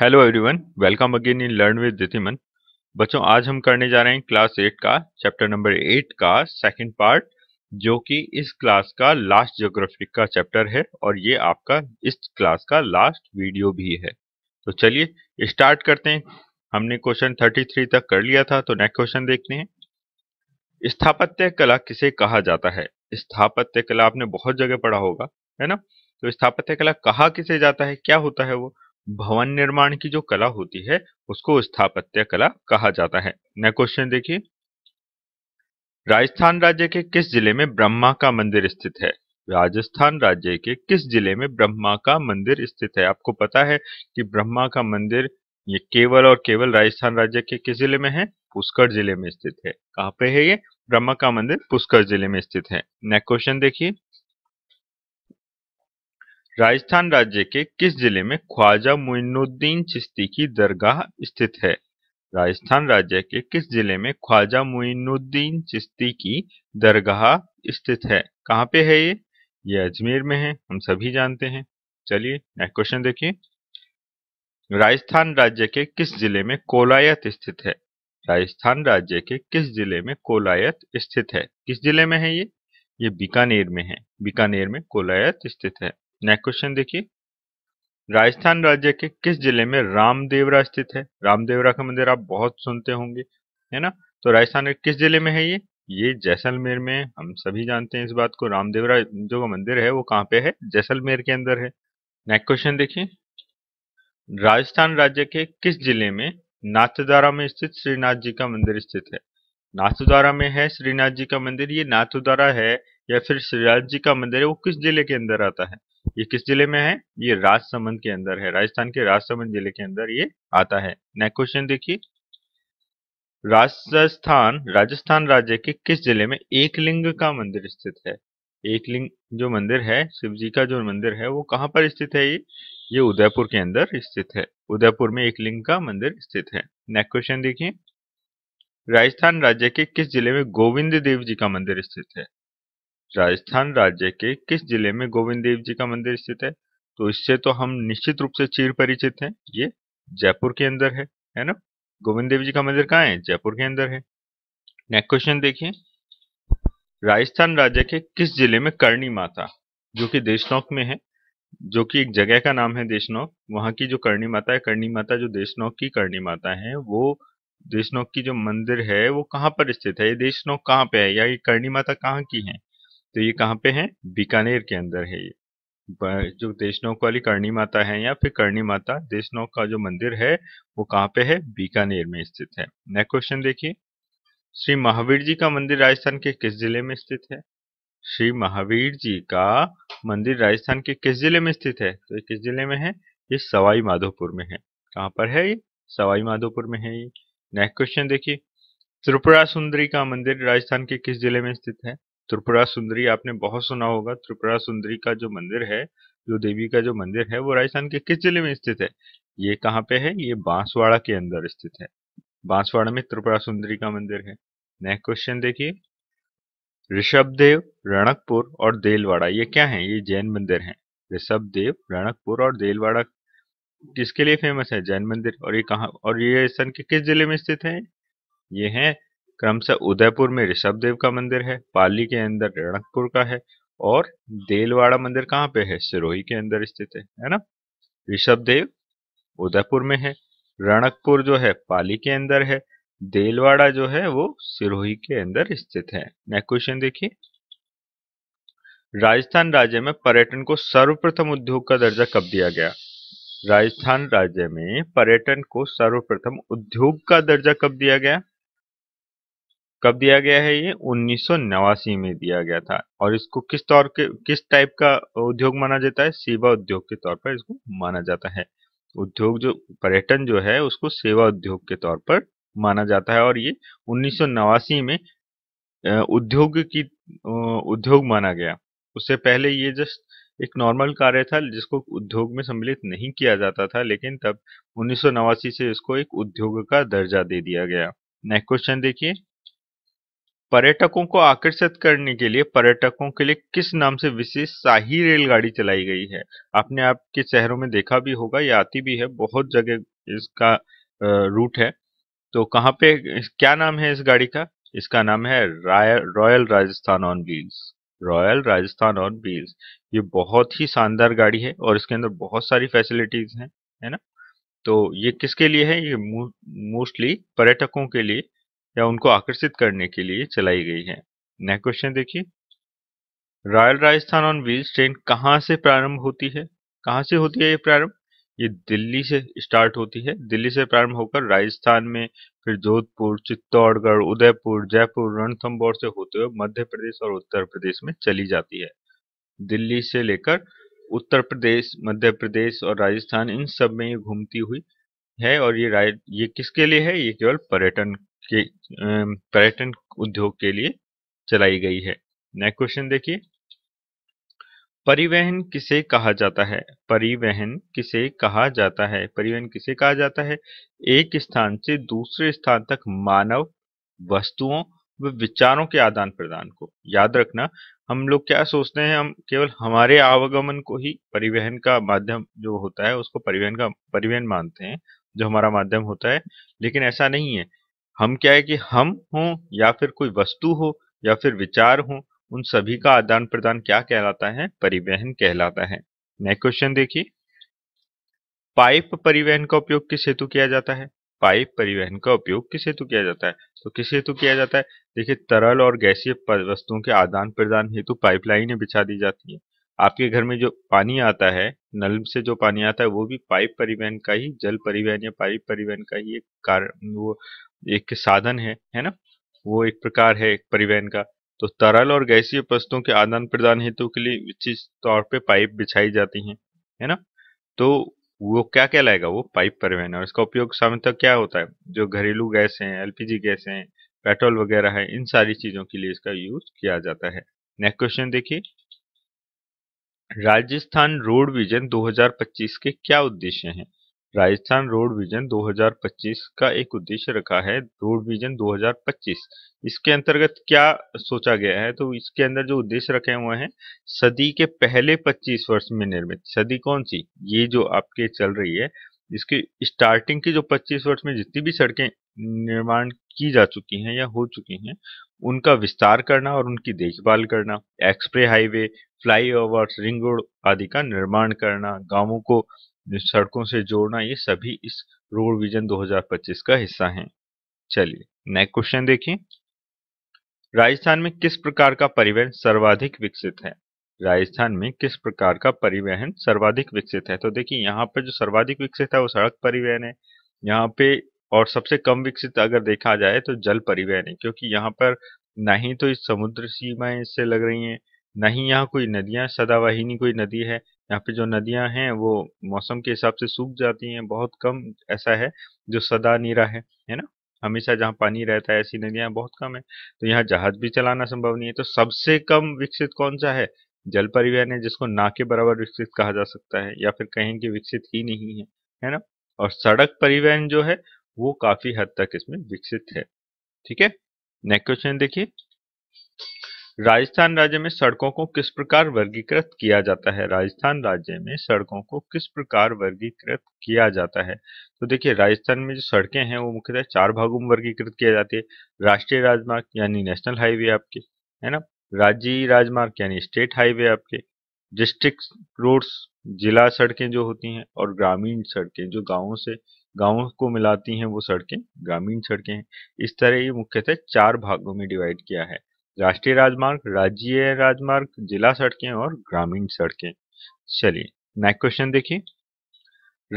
hello everyone welcome again in learn with दिथिमन बच्चों आज हम करने जा रहे हैं क्लास एट का चैप्टर नंबर एट का सेकंड पार्ट जो कि इस क्लास का लास्ट जोग्राफिक का चैप्टर है और ये आपका इस क्लास का लास्ट वीडियो भी है तो चलिए स्टार्ट करते हैं हमने क्वेश्चन थर्टी थ्री तक कर लिया था तो नेक्स्ट क्वेश्चन देखते हैं स्थापत्य कला किसे कहा जाता है स्थापत्य कला आपने बहुत जगह पढ़ा होगा है ना तो स्थापत्य कला कहा किसे जाता है क्या होता है वो भवन निर्माण की जो कला होती है उसको स्थापत्य कला कहा जाता है नेक्स्ट क्वेश्चन देखिए राजस्थान राज्य के किस जिले में ब्रह्मा का मंदिर स्थित है राजस्थान राज्य के किस जिले में ब्रह्मा का मंदिर स्थित है आपको पता है कि ब्रह्मा का मंदिर ये केवल और केवल राजस्थान राज्य के किस जिले में है पुष्कर जिले में स्थित है कहाँ पे है ये ब्रह्मा का मंदिर पुष्कर जिले में स्थित है नेक्स्ट क्वेश्चन देखिए राजस्थान राज्य के किस जिले में ख्वाजा मोइनुद्दीन चिश्ती की दरगाह स्थित है राजस्थान राज्य के किस जिले में ख्वाजा मोइनुद्दीन चिश्ती की दरगाह स्थित है कहाँ पे है ये ये अजमेर में है हम सभी जानते हैं चलिए नेक्स्ट क्वेश्चन देखिए राजस्थान राज्य के किस जिले में कोलायत स्थित है राजस्थान राज्य के किस जिले में कोलायत स्थित है किस जिले में है ये ये बीकानेर में है बीकानेर में कोलायत स्थित है नेक्स्ट क्वेश्चन देखिए राजस्थान राज्य के किस जिले में रामदेवरा स्थित है रामदेवरा का मंदिर आप बहुत सुनते होंगे है ना तो राजस्थान के किस जिले में है ये ये जैसलमेर में हम सभी जानते हैं इस बात को रामदेवरा जो मंदिर है वो कहाँ पे है जैसलमेर के अंदर है नेक्स्ट क्वेश्चन देखिए राजस्थान राज्य के किस जिले में नाथद्वारा में स्थित श्रीनाथ जी का मंदिर स्थित है नाथद्वारा में है श्रीनाथ जी का मंदिर ये नाथद्वारा है या फिर शिवराज जी का मंदिर है वो किस जिले के अंदर आता है ये किस जिले में है ये राजसमंद के अंदर है राजस्थान के राजसमंद जिले के अंदर ये आता है नेक्स्ट क्वेश्चन देखिए राजस्थान राजस्थान राज्य के किस जिले में एकलिंग का मंदिर स्थित है एकलिंग जो मंदिर है शिव जी का जो मंदिर है वो कहाँ पर स्थित है ये ये उदयपुर के अंदर स्थित है उदयपुर में एकलिंग का मंदिर स्थित है नेक्स्ट क्वेश्चन देखिए राजस्थान राज्य के किस जिले में गोविंद देव जी का मंदिर स्थित है राजस्थान राज्य के किस जिले में गोविंद देव जी का मंदिर स्थित है तो इससे तो हम निश्चित रूप से चीर परिचित हैं ये जयपुर के अंदर है है ना गोविंद देव जी का मंदिर कहाँ है जयपुर के अंदर है नेक्स्ट क्वेश्चन देखिए राजस्थान राज्य के किस जिले में करणी माता जो कि देशनौक में है जो कि एक जगह का नाम है देशनौक वहां की जो करणी माता है करणी माता जो देशनौक की करणी माता है वो देशनौक की जो मंदिर है वो कहाँ पर स्थित है ये देशनौक कहाँ पे है या ये करणी माता कहाँ की है तो ये कहाँ पे है बीकानेर के अंदर है ये जो देशनोक वाली करणी माता है या फिर करणी माता देशनोक का जो मंदिर है वो कहाँ पे है बीकानेर में स्थित है नेक्स्ट क्वेश्चन देखिए श्री महावीर जी का मंदिर राजस्थान के किस जिले में स्थित है श्री महावीर जी का मंदिर राजस्थान के किस जिले में स्थित है तो ये किस जिले में है ये सवाई माधोपुर में है कहाँ पर है ये सवाई माधोपुर में है ये नेक्स्ट क्वेश्चन देखिए त्रिपुरा सुंदरी का मंदिर राजस्थान के किस जिले में स्थित है त्रिपुरा सुंदरी आपने बहुत सुना होगा त्रिपुरा सुंदरी का जो मंदिर है जो देवी का जो मंदिर है वो राजस्थान के किस जिले में स्थित है ये कहाँ पे है ये बांसवाड़ा के अंदर स्थित है बांसवाड़ा में त्रिपुरा सुंदरी का मंदिर है नेक्स्ट क्वेश्चन देखिए ऋषभदेव रणकपुर और देलवाड़ा ये क्या है ये जैन मंदिर है ऋषभदेव रणकपुर और देलवाड़ा किसके लिए फेमस है जैन मंदिर और ये कहाँ और ये राजस्थान के किस जिले में स्थित है ये है क्रमशः उदयपुर में ऋषभ देव का मंदिर है पाली के अंदर रणकपुर का है और देलवाड़ा मंदिर कहाँ पे है सिरोही के अंदर स्थित है है ना ऋषभ देव उदयपुर में है रणकपुर जो है पाली के अंदर है देलवाड़ा जो है वो सिरोही के अंदर स्थित है नेक्स्ट क्वेश्चन देखिए राजस्थान राज्य में पर्यटन को सर्वप्रथम उद्योग का दर्जा कब दिया गया राजस्थान राज्य में पर्यटन को सर्वप्रथम उद्योग का दर्जा कब दिया गया कब दिया गया है ये उन्नीस में दिया गया था और इसको किस तौर के किस टाइप का उद्योग माना जाता है सेवा उद्योग के तौर पर इसको माना जाता है उद्योग जो पर्यटन जो है उसको सेवा उद्योग के तौर पर माना जाता है और ये उन्नीस में उद्योग की उद्योग माना गया उससे पहले ये जस्ट एक नॉर्मल कार्य था जिसको उद्योग में सम्मिलित नहीं किया जाता था लेकिन तब उन्नीस से इसको एक उद्योग का दर्जा दे दिया गया नेक्स्ट क्वेश्चन देखिए पर्यटकों को आकर्षित करने के लिए पर्यटकों के लिए किस नाम से विशेष शाही रेलगाड़ी चलाई गई है आपने आपके शहरों में देखा भी होगा या आती भी है बहुत जगह इसका रूट है तो कहाँ पे क्या नाम है इस गाड़ी का इसका नाम है royal Rajasthan on wheels royal Rajasthan on wheels ये बहुत ही शानदार गाड़ी है और इसके अंदर बहुत सारी फैसिलिटीज हैं है ना तो ये किसके लिए है ये मोस्टली पर्यटकों के लिए या उनको आकर्षित करने के लिए चलाई गई है नेक्स्ट क्वेश्चन देखिए royal Rajasthan on wheels train कहाँ से प्रारंभ होती है कहाँ से होती है ये प्रारंभ ये दिल्ली से स्टार्ट होती है दिल्ली से प्रारंभ होकर राजस्थान में फिर जोधपुर चित्तौड़गढ़ उदयपुर जयपुर रणथम्बोर से होते हुए मध्य प्रदेश और उत्तर प्रदेश में चली जाती है दिल्ली से लेकर उत्तर प्रदेश मध्य प्रदेश और राजस्थान इन सब में ये घूमती हुई है और ये राय ये किसके लिए है ये केवल पर्यटन के पर्यटन उद्योग के लिए चलाई गई है नेक्स्ट क्वेश्चन देखिए परिवहन किसे कहा जाता है परिवहन किसे कहा जाता है परिवहन किसे कहा जाता है एक स्थान से दूसरे स्थान तक मानव वस्तुओं व विचारों के आदान प्रदान को याद रखना हम लोग क्या सोचते हैं हम केवल हमारे आवागमन को ही परिवहन का माध्यम जो होता है उसको परिवहन का परिवहन मानते हैं जो हमारा माध्यम होता है लेकिन ऐसा नहीं है हम क्या है कि हम हों या फिर कोई वस्तु हो या फिर विचार हो उन सभी का आदान प्रदान क्या कहलाता है परिवहन कहलाता है नेक्स्ट क्वेश्चन देखिए पाइप परिवहन का उपयोग किस हेतु किया जाता है पाइप परिवहन का उपयोग किस हेतु किया जाता है तो किस हेतु किया जाता है देखिए तरल और गैसीय वस्तुओं के आदान प्रदान हेतु पाइपलाइन बिछा दी जाती है आपके घर में जो पानी आता है नल से जो पानी आता है वो भी पाइप परिवहन का ही जल परिवहन या पाइप परिवहन का ही एक कारण वो एक साधन है है ना वो एक प्रकार है एक परिवहन का तो तरल और गैसीय वस्तुओं के आदान प्रदान हेतु के लिए विशेष तौर पे पाइप बिछाई जाती हैं है ना तो वो क्या कहलाएगा वो पाइप परिवहन और इसका उपयोग सामान्यतः क्या होता है जो घरेलू गैस हैं एलपीजी गैस हैं पेट्रोल वगैरह है इन सारी चीजों के लिए इसका यूज किया जाता है नेक्स्ट क्वेश्चन देखिए राजस्थान रोड विजन 2025 के क्या उद्देश्य हैं राजस्थान रोड विजन 2025 का एक उद्देश्य रखा है रोड विजन 2025 इसके अंतर्गत क्या सोचा गया है तो इसके अंदर जो उद्देश्य रखे हुए हैं सदी के पहले 25 वर्ष में निर्मित सदी कौन सी ये जो आपके चल रही है इसकी स्टार्टिंग की जो 25 वर्ष में जितनी भी सड़कें निर्माण की जा चुकी हैं या हो चुकी हैं उनका विस्तार करना और उनकी देखभाल करना express highway flyover ring road आदि का निर्माण करना गांवों को सड़कों से जोड़ना ये सभी इस रोड विजन 2025 का हिस्सा हैं चलिए नेक्स्ट क्वेश्चन देखिए राजस्थान में किस प्रकार का परिवहन सर्वाधिक विकसित है राजस्थान में किस प्रकार का परिवहन सर्वाधिक विकसित है तो देखिए यहाँ पर जो सर्वाधिक विकसित है वो सड़क परिवहन है यहाँ पे और सबसे कम विकसित अगर देखा जाए तो जल परिवहन है क्योंकि यहाँ पर ना ही तो इस समुद्र सीमाएं इससे लग रही हैं ना ही यहाँ कोई नदियां सदावाहिनी कोई नदी है यहाँ पे जो नदियां हैं वो मौसम के हिसाब से सूख जाती हैं बहुत कम ऐसा है जो सदा नीरा है है ना हमेशा जहाँ पानी रहता है ऐसी नदियां बहुत कम है तो यहाँ जहाज भी चलाना संभव नहीं है तो सबसे कम विकसित कौन सा है जल परिवहन है जिसको ना के बराबर विकसित कहा जा सकता है या फिर कहें कि विकसित ही नहीं है है ना और सड़क परिवहन जो है वो काफी हद तक इसमें विकसित है ठीक है नेक्स्ट क्वेश्चन देखिए राजस्थान राज्य में सड़कों को किस प्रकार वर्गीकृत किया जाता है राजस्थान राज्य में सड़कों को किस प्रकार वर्गीकृत किया जाता है तो देखिए राजस्थान में जो सड़कें हैं वो मुख्यतः चार भागों में वर्गीकृत किया जाती है राष्ट्रीय राजमार्ग यानी नेशनल हाईवे आपके है ना राज्य राजमार्ग यानी स्टेट हाईवे आपके डिस्ट्रिक्ट रोड्स जिला सड़कें जो होती हैं और ग्रामीण सड़कें जो गाँव से गाँव को मिलाती हैं वो सड़कें ग्रामीण सड़कें हैं इस तरह ये मुख्यतः चार भागों में डिवाइड किया है राष्ट्रीय राजमार्ग राज्य राजमार्ग जिला सड़कें और ग्रामीण सड़कें चलिए नेक्स्ट क्वेश्चन देखिए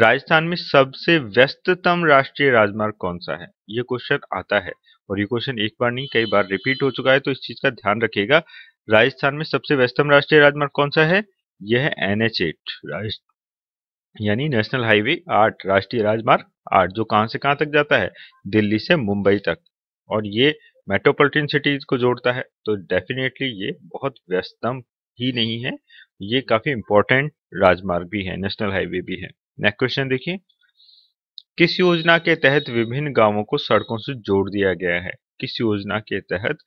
राजस्थान में सबसे व्यस्ततम राष्ट्रीय राजमार्ग कौन सा है ये क्वेश्चन आता है और ये क्वेश्चन एक बार नहीं कई बार रिपीट हो चुका है तो इस चीज का ध्यान रखिएगा राजस्थान में सबसे व्यस्तम राष्ट्रीय राजमार्ग कौन सा है यह है एन एच एट यानी नेशनल हाईवे आठ राष्ट्रीय राजमार्ग आठ जो कहां से कहां तक जाता है दिल्ली से मुंबई तक और ये मेट्रोपोलिटन सिटीज को जोड़ता है तो डेफिनेटली ये बहुत व्यस्तम ही नहीं है ये काफी इंपॉर्टेंट राजमार्ग भी है नेशनल हाईवे भी है नेक्स्ट क्वेश्चन देखिए किस योजना के तहत विभिन्न गांवों को सड़कों से जोड़ दिया गया है किस योजना के तहत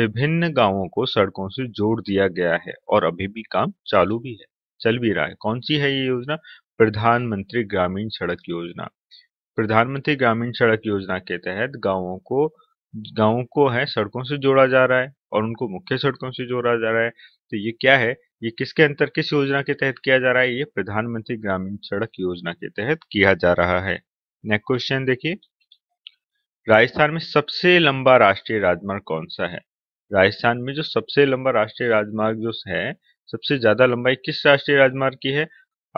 विभिन्न गांवों को सड़कों से जोड़ दिया गया है और अभी भी काम चालू भी है चल भी रहा है कौन सी है ये योजना प्रधानमंत्री ग्रामीण सड़क योजना प्रधानमंत्री ग्रामीण सड़क योजना के तहत गांवों को गाँव को है सड़कों से जोड़ा जा रहा है और उनको मुख्य सड़कों से जोड़ा जा रहा है तो ये क्या है ये किसके अंतर किस योजना के तहत किया जा रहा है ये प्रधानमंत्री ग्रामीण सड़क योजना के तहत किया जा रहा है नेक्स्ट क्वेश्चन देखिए राजस्थान में सबसे लंबा राष्ट्रीय राजमार्ग कौन सा है राजस्थान में जो सबसे लंबा राष्ट्रीय राजमार्ग जो है सबसे ज्यादा लंबाई किस राष्ट्रीय राजमार्ग की है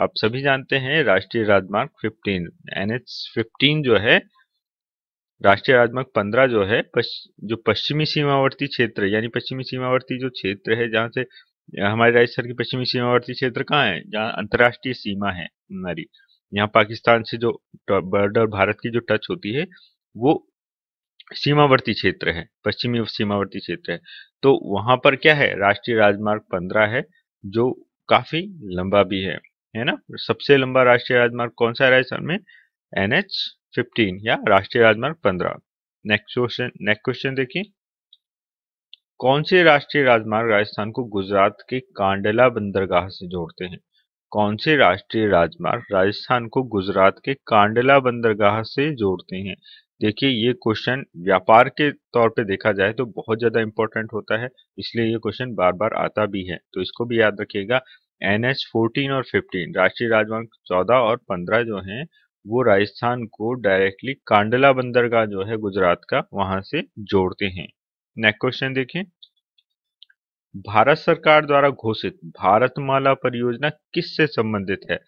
आप सभी जानते हैं राष्ट्रीय राजमार्ग 15 एन एच जो है राष्ट्रीय राजमार्ग पंद्रह जो है पश, जो पश्चिमी सीमावर्ती क्षेत्र यानी पश्चिमी सीमावर्ती जो क्षेत्र है जहाँ से हमारे राजस्थान की पश्चिमी सीमावर्ती क्षेत्र कहाँ है जहाँ अंतर्राष्ट्रीय सीमा है हमारी यहाँ पाकिस्तान से जो बॉर्डर भारत की जो टच होती है वो सीमावर्ती क्षेत्र है पश्चिमी सीमावर्ती क्षेत्र है तो वहां पर क्या है राष्ट्रीय राजमार्ग पंद्रह है जो काफी लंबा भी है है ना सबसे लंबा राष्ट्रीय राजमार्ग कौन सा है राजस्थान में एन एच फिफ्टीन या राष्ट्रीय राजमार्ग पंद्रह नेक्स्ट क्वेश्चन नेक्स्ट क्वेश्चन देखिए कौन से राष्ट्रीय राजमार्ग राजस्थान को गुजरात के कांडला बंदरगाह से जोड़ते हैं कौन से राष्ट्रीय राजमार्ग राजस्थान को गुजरात के कांडला बंदरगाह से जोड़ते हैं देखिए ये क्वेश्चन व्यापार के तौर पे देखा जाए तो बहुत ज़्यादा इंपॉर्टेंट होता है इसलिए ये क्वेश्चन बार बार आता भी है तो इसको भी याद रखिएगा एन एच फोर्टीन और फिफ्टीन राष्ट्रीय राजमार्ग चौदह और पंद्रह जो हैं वो राजस्थान को डायरेक्टली कांडला बंदरगाह जो है गुजरात का वहां से जोड़ते हैं नेक्स्ट क्वेश्चन देखें भारत सरकार द्वारा घोषित भारतमाला परियोजना किससे संबंधित है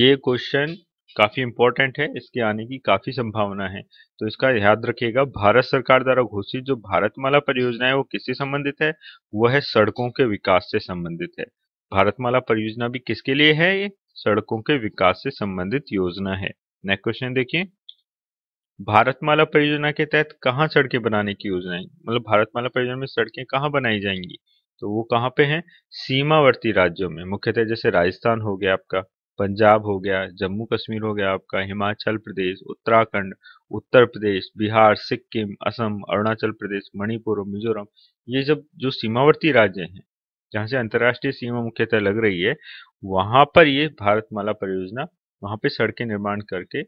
ये क्वेश्चन काफी इंपॉर्टेंट है इसके आने की काफी संभावना है तो इसका याद रखिएगा भारत सरकार द्वारा घोषित जो भारतमाला परियोजना है वो किससे संबंधित है वह है सड़कों के विकास से संबंधित है भारतमाला परियोजना भी किसके लिए है ये सड़कों के विकास से संबंधित योजना है नेक्स्ट क्वेश्चन देखिए भारतमाला परियोजना के तहत कहाँ सड़कें बनाने की योजना है मतलब भारतमाला परियोजना में सड़कें कहाँ बनाई जाएंगी तो वो कहाँ पे हैं सीमावर्ती राज्यों में मुख्यतः जैसे राजस्थान हो गया आपका पंजाब हो गया जम्मू कश्मीर हो गया आपका हिमाचल प्रदेश उत्तराखंड उत्तर प्रदेश बिहार सिक्किम असम अरुणाचल प्रदेश मणिपुर और मिजोरम ये जब जो सीमावर्ती राज्य हैं जहां से अंतर्राष्ट्रीय सीमा मुख्यतः लग रही है वहां पर ये भारतमाला परियोजना वहां पे सड़कें निर्माण करके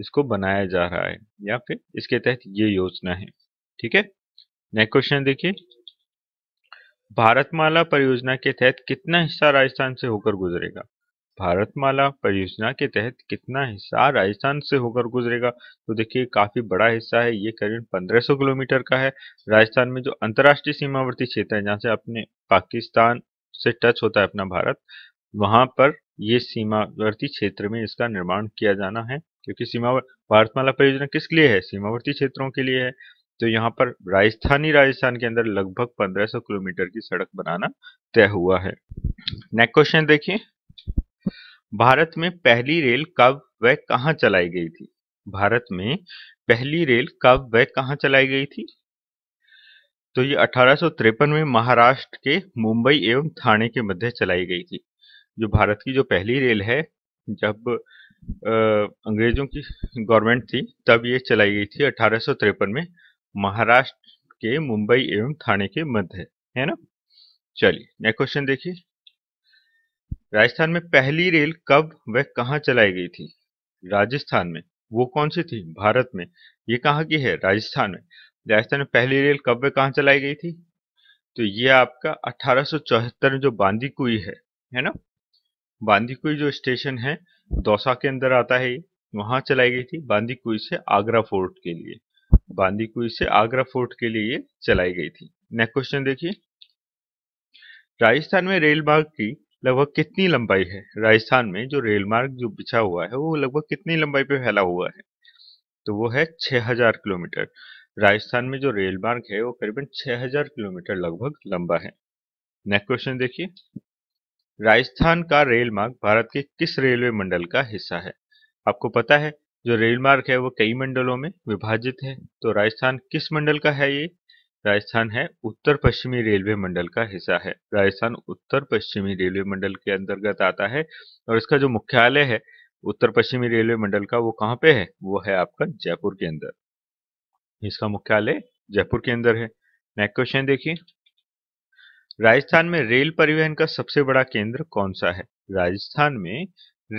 इसको बनाया जा रहा है या फिर इसके तहत ये योजना है ठीक है नेक्स्ट क्वेश्चन देखिए भारतमाला परियोजना के तहत कितना हिस्सा राजस्थान से होकर गुजरेगा भारतमाला परियोजना के तहत कितना हिस्सा राजस्थान से होकर गुजरेगा तो देखिए काफी बड़ा हिस्सा है ये करीब 1500 किलोमीटर का है राजस्थान में जो अंतर्राष्ट्रीय सीमावर्ती क्षेत्र है जहाँ से अपने पाकिस्तान से टच होता है अपना भारत वहां पर ये सीमावर्ती क्षेत्र में इसका निर्माण किया जाना है क्योंकि सीमा भारतमाला परियोजना किसके लिए है सीमावर्ती क्षेत्रों के लिए है तो यहाँ पर राजस्थानी राजस्थान के अंदर लगभग 1500 किलोमीटर की सड़क बनाना तय हुआ है नेक्स्ट क्वेश्चन देखिए भारत में पहली रेल कब व कहाँ चलाई गई थी भारत में पहली रेल कब व कहाँ चलाई गई थी तो ये अठारह में महाराष्ट्र के मुंबई एवं थाने के मध्य चलाई गई थी जो भारत की जो पहली रेल है जब आ, अंग्रेजों की गवर्नमेंट थी तब ये चलाई गई थी अठारह में महाराष्ट्र के मुंबई एवं थाने के मध्य है ना चलिए नेक्स्ट क्वेश्चन देखिए राजस्थान में पहली रेल कब व कहा चलाई गई थी राजस्थान में वो कौन सी थी भारत में ये कहाँ की है राजस्थान में राजस्थान में पहली रेल कब व कहाँ चलाई गई थी तो ये आपका 1874 में जो बांदीकुई है है ना बांदीकुई जो स्टेशन है दौसा के अंदर आता है वहां चलाई गई थी बांदीकुई से आगरा फोर्ट के लिए बांदीकुई से आगरा फोर्ट के लिए ये चलाई गई थी नेक्स्ट क्वेश्चन देखिए राजस्थान में रेल मार्ग की लगभग कितनी लंबाई है राजस्थान में जो रेल मार्ग जो बिछा हुआ है वो लगभग कितनी लंबाई पे फैला हुआ है तो वो है 6000 किलोमीटर राजस्थान में जो रेल मार्ग है वो करीबन 6000 किलोमीटर लगभग लंबा है नेक्स्ट क्वेश्चन देखिए राजस्थान का रेल मार्ग भारत के किस रेलवे मंडल का हिस्सा है आपको पता है जो रेल मार्ग है वो कई मंडलों में विभाजित है तो राजस्थान किस मंडल का है ये राजस्थान है उत्तर पश्चिमी रेलवे मंडल का हिस्सा है राजस्थान उत्तर पश्चिमी रेलवे मंडल के अंतर्गत आता है और इसका जो मुख्यालय है उत्तर पश्चिमी रेलवे मंडल का वो कहाँ पे है वो है आपका जयपुर के अंदर इसका मुख्यालय जयपुर के अंदर है नेक्स्ट क्वेश्चन देखिए राजस्थान में रेल परिवहन का सबसे बड़ा केंद्र कौन सा है राजस्थान में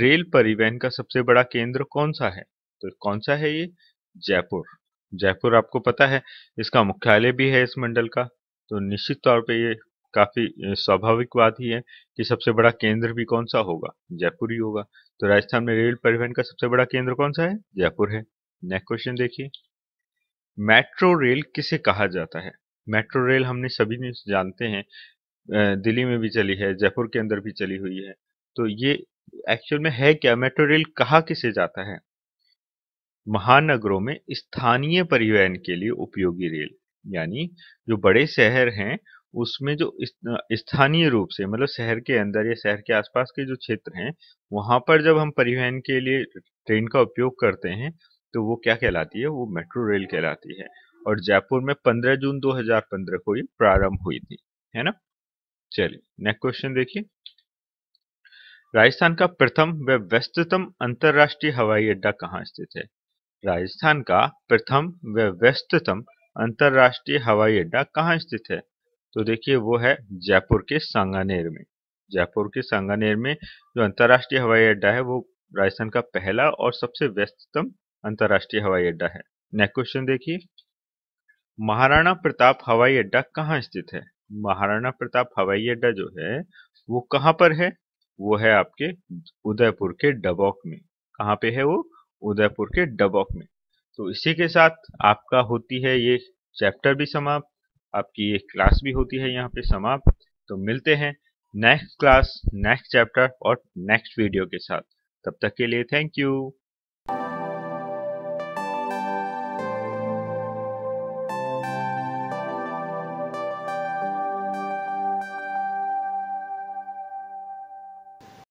रेल परिवहन का सबसे बड़ा केंद्र कौन सा है तो कौन सा है ये जयपुर जयपुर आपको पता है इसका मुख्यालय भी है इस मंडल का तो निश्चित तौर पे ये काफी स्वाभाविक बात ही है कि सबसे बड़ा केंद्र भी कौन सा होगा जयपुर ही होगा तो राजस्थान में रेल परिवहन का सबसे बड़ा केंद्र कौन सा है जयपुर है नेक्स्ट क्वेश्चन देखिए मेट्रो रेल किसे कहा जाता है मेट्रो रेल हमने सभी ने जानते हैं दिल्ली में भी चली है जयपुर के अंदर भी चली हुई है तो ये एक्चुअल में है क्या मेट्रो रेल कहा किसे जाता है महानगरों में स्थानीय परिवहन के लिए उपयोगी रेल यानी जो बड़े शहर हैं उसमें जो स्थानीय रूप से मतलब शहर के अंदर या शहर के आसपास के जो क्षेत्र हैं वहां पर जब हम परिवहन के लिए ट्रेन का उपयोग करते हैं तो वो क्या कहलाती है वो मेट्रो रेल कहलाती है और जयपुर में 15 जून 2015 को ये प्रारंभ हुई थी है ना चलिए नेक्स्ट क्वेश्चन देखिए राजस्थान का प्रथम व्यस्तम व्यस्ततम अंतर्राष्ट्रीय हवाई अड्डा कहाँ स्थित है राजस्थान का प्रथम व व्यस्ततम हवाई अड्डा कहाँ स्थित है तो देखिए वो है जयपुर के सांगानेर में जयपुर के सांगानेर में जो अंतर्राष्ट्रीय हवाई अड्डा है वो राजस्थान का पहला और सबसे व्यस्ततम अंतर्राष्ट्रीय हवाई अड्डा है नेक्स्ट क्वेश्चन देखिए महाराणा प्रताप हवाई अड्डा कहाँ स्थित है महाराणा प्रताप हवाई अड्डा जो है वो कहाँ पर है वो है आपके उदयपुर के डबोक में कहाँ पे है वो उदयपुर के डबॉक में तो इसी के साथ आपका होती है ये चैप्टर भी समाप्त आपकी ये क्लास भी होती है यहाँ पे समाप्त तो मिलते हैं नेक्स्ट क्लास नेक्स्ट चैप्टर और नेक्स्ट वीडियो के साथ तब तक के लिए थैंक यू